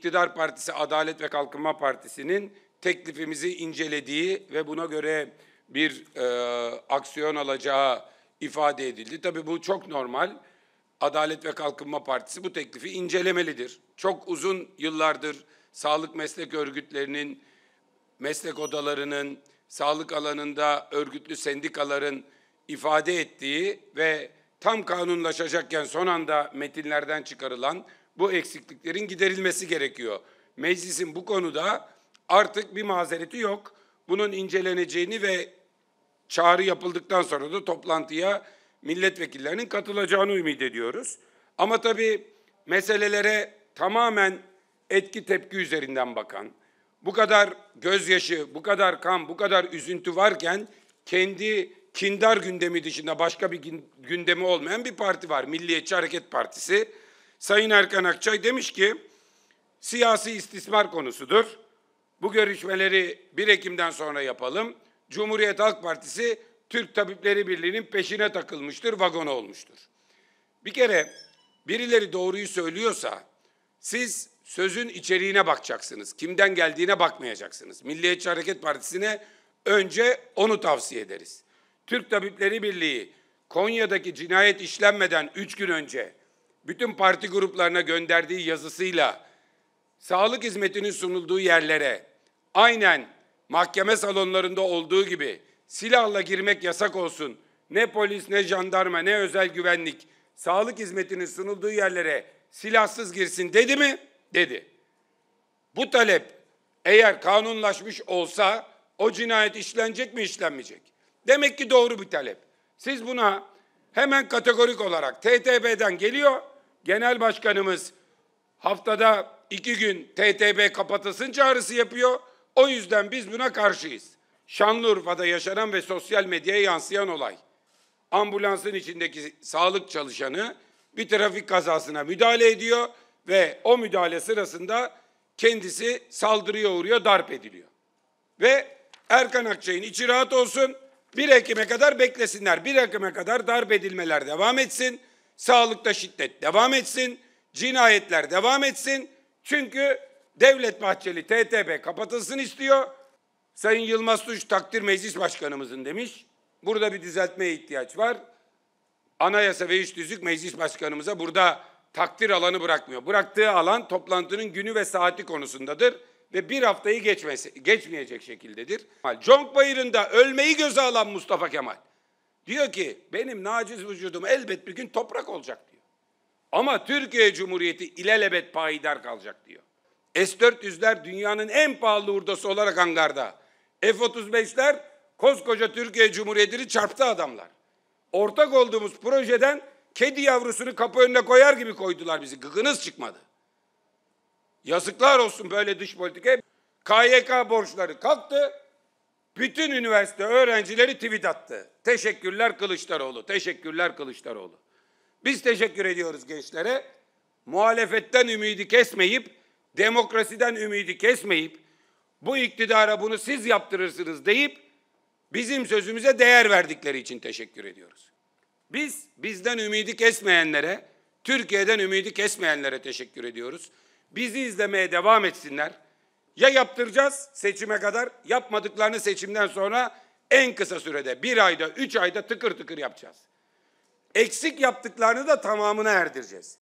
İktidar partisi Adalet ve Kalkınma Partisi'nin teklifimizi incelediği ve buna göre bir e, aksiyon alacağı ifade edildi. Tabii bu çok normal. Adalet ve Kalkınma Partisi bu teklifi incelemelidir. Çok uzun yıllardır sağlık meslek örgütlerinin, meslek odalarının, sağlık alanında örgütlü sendikaların ifade ettiği ve tam kanunlaşacakken son anda metinlerden çıkarılan bu eksikliklerin giderilmesi gerekiyor. Meclisin bu konuda artık bir mazereti yok. Bunun inceleneceğini ve çağrı yapıldıktan sonra da toplantıya milletvekillerinin katılacağını ümit ediyoruz. Ama tabii meselelere tamamen etki tepki üzerinden bakan, bu kadar gözyaşı, bu kadar kan, bu kadar üzüntü varken kendi kindar gündemi dışında başka bir gündemi olmayan bir parti var. Milliyetçi Hareket Partisi. Sayın Erkan Akçay demiş ki siyasi istismar konusudur. Bu görüşmeleri 1 Ekim'den sonra yapalım. Cumhuriyet Halk Partisi Türk Tabipleri Birliği'nin peşine takılmıştır, vagona olmuştur. Bir kere birileri doğruyu söylüyorsa siz sözün içeriğine bakacaksınız. Kimden geldiğine bakmayacaksınız. Milliyetçi Hareket Partisi'ne önce onu tavsiye ederiz. Türk Tabipleri Birliği Konya'daki cinayet işlenmeden üç gün önce bütün parti gruplarına gönderdiği yazısıyla sağlık hizmetinin sunulduğu yerlere aynen mahkeme salonlarında olduğu gibi silahla girmek yasak olsun. Ne polis ne jandarma ne özel güvenlik sağlık hizmetinin sunulduğu yerlere silahsız girsin dedi mi? Dedi. Bu talep eğer kanunlaşmış olsa o cinayet işlenecek mi işlenmeyecek? Demek ki doğru bir talep. Siz buna hemen kategorik olarak TTB'den geliyor Genel Başkanımız haftada iki gün TTB kapatılsın çağrısı yapıyor. O yüzden biz buna karşıyız. Şanlıurfa'da yaşanan ve sosyal medyaya yansıyan olay. Ambulansın içindeki sağlık çalışanı bir trafik kazasına müdahale ediyor ve o müdahale sırasında kendisi saldırıya uğruyor, darp ediliyor. Ve Erkan Akçay'ın içi rahat olsun, 1 Ekim'e kadar beklesinler. 1 Ekim'e kadar darp edilmeler devam etsin. Sağlıkta şiddet devam etsin, cinayetler devam etsin. Çünkü Devlet Bahçeli TTB kapatılsın istiyor. Sayın Yılmaz Suç takdir meclis başkanımızın demiş. Burada bir düzeltmeye ihtiyaç var. Anayasa ve iş düzük meclis başkanımıza burada takdir alanı bırakmıyor. Bıraktığı alan toplantının günü ve saati konusundadır ve bir haftayı geçmesi, geçmeyecek şekildedir. Conk Bayırı'nda ölmeyi göze alan Mustafa Kemal Diyor ki benim naciz vücudum elbet bir gün toprak olacak diyor. Ama Türkiye Cumhuriyeti ilelebet payidar kalacak diyor. S-400'ler dünyanın en pahalı urdası olarak hangarda. F-35'ler koskoca Türkiye Cumhuriyeti'ni çarptı adamlar. Ortak olduğumuz projeden kedi yavrusunu kapı önüne koyar gibi koydular bizi. Gıkınız çıkmadı. Yazıklar olsun böyle dış politikaya. KYK borçları kalktı. Bütün üniversite öğrencileri tweet attı. Teşekkürler Kılıçdaroğlu, teşekkürler Kılıçdaroğlu. Biz teşekkür ediyoruz gençlere. Muhalefetten ümidi kesmeyip, demokrasiden ümidi kesmeyip, bu iktidara bunu siz yaptırırsınız deyip, bizim sözümüze değer verdikleri için teşekkür ediyoruz. Biz bizden ümidi kesmeyenlere, Türkiye'den ümidi kesmeyenlere teşekkür ediyoruz. Bizi izlemeye devam etsinler. Ya yaptıracağız seçime kadar yapmadıklarını seçimden sonra en kısa sürede bir ayda üç ayda tıkır tıkır yapacağız. Eksik yaptıklarını da tamamına erdireceğiz.